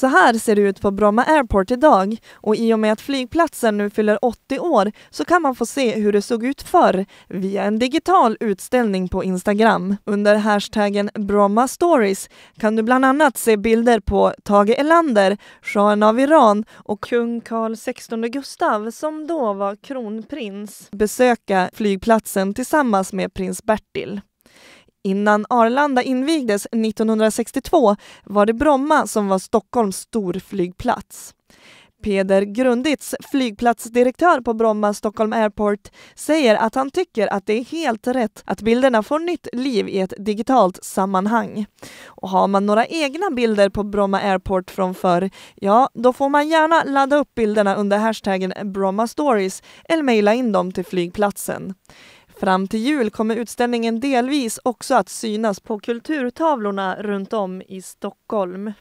Så här ser det ut på Bromma Airport idag och i och med att flygplatsen nu fyller 80 år så kan man få se hur det såg ut förr via en digital utställning på Instagram. Under hashtaggen Bromma Stories kan du bland annat se bilder på Tage Erlander, shahen av Iran och kung Carl XVI Gustav som då var kronprins besöka flygplatsen tillsammans med prins Bertil. Innan Arlanda invigdes 1962 var det Bromma som var Stockholms storflygplats. Peder Grundits, flygplatsdirektör på Bromma Stockholm Airport, säger att han tycker att det är helt rätt att bilderna får nytt liv i ett digitalt sammanhang. Och har man några egna bilder på Bromma Airport från förr, ja, då får man gärna ladda upp bilderna under hashtaggen Bromma Stories eller mejla in dem till flygplatsen. Fram till jul kommer utställningen delvis också att synas på kulturtavlorna runt om i Stockholm.